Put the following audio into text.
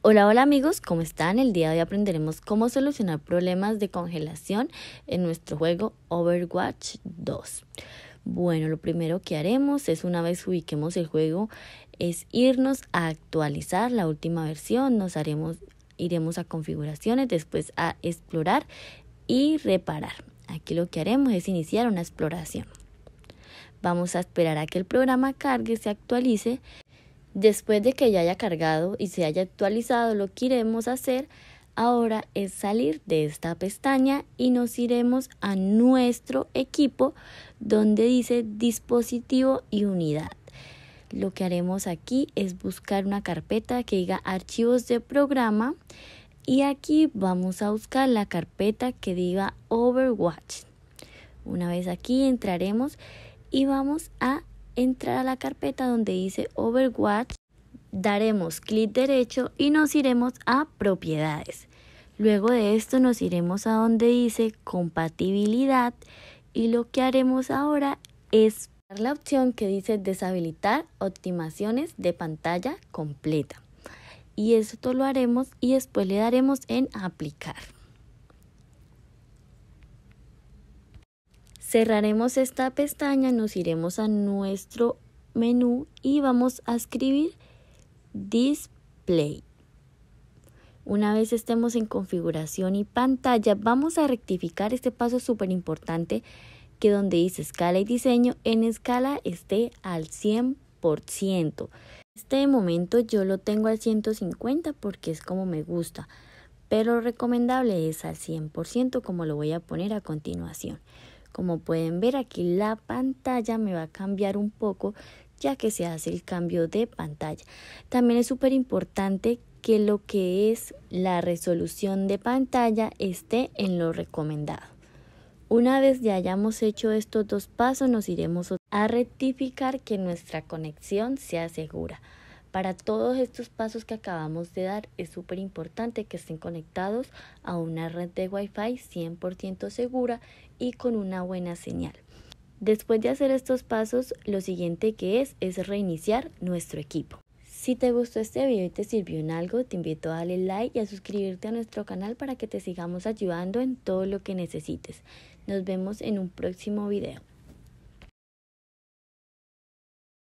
Hola, hola amigos, ¿cómo están? El día de hoy aprenderemos cómo solucionar problemas de congelación en nuestro juego Overwatch 2. Bueno, lo primero que haremos es una vez ubiquemos el juego es irnos a actualizar la última versión, nos haremos iremos a configuraciones, después a explorar y reparar. Aquí lo que haremos es iniciar una exploración. Vamos a esperar a que el programa cargue, se actualice Después de que ya haya cargado y se haya actualizado, lo que iremos a hacer ahora es salir de esta pestaña y nos iremos a nuestro equipo donde dice dispositivo y unidad. Lo que haremos aquí es buscar una carpeta que diga archivos de programa y aquí vamos a buscar la carpeta que diga Overwatch. Una vez aquí entraremos y vamos a entrar a la carpeta donde dice Overwatch, daremos clic derecho y nos iremos a propiedades. Luego de esto nos iremos a donde dice compatibilidad y lo que haremos ahora es la opción que dice deshabilitar optimaciones de pantalla completa. Y esto lo haremos y después le daremos en aplicar. Cerraremos esta pestaña, nos iremos a nuestro menú y vamos a escribir Display. Una vez estemos en configuración y pantalla, vamos a rectificar este paso súper importante que donde dice escala y diseño, en escala esté al 100%. Este momento yo lo tengo al 150 porque es como me gusta, pero recomendable es al 100% como lo voy a poner a continuación. Como pueden ver aquí la pantalla me va a cambiar un poco ya que se hace el cambio de pantalla. También es súper importante que lo que es la resolución de pantalla esté en lo recomendado. Una vez ya hayamos hecho estos dos pasos, nos iremos a rectificar que nuestra conexión sea segura. Para todos estos pasos que acabamos de dar es súper importante que estén conectados a una red de Wi-Fi 100% segura y con una buena señal. Después de hacer estos pasos, lo siguiente que es es reiniciar nuestro equipo. Si te gustó este video y te sirvió en algo, te invito a darle like y a suscribirte a nuestro canal para que te sigamos ayudando en todo lo que necesites. Nos vemos en un próximo video.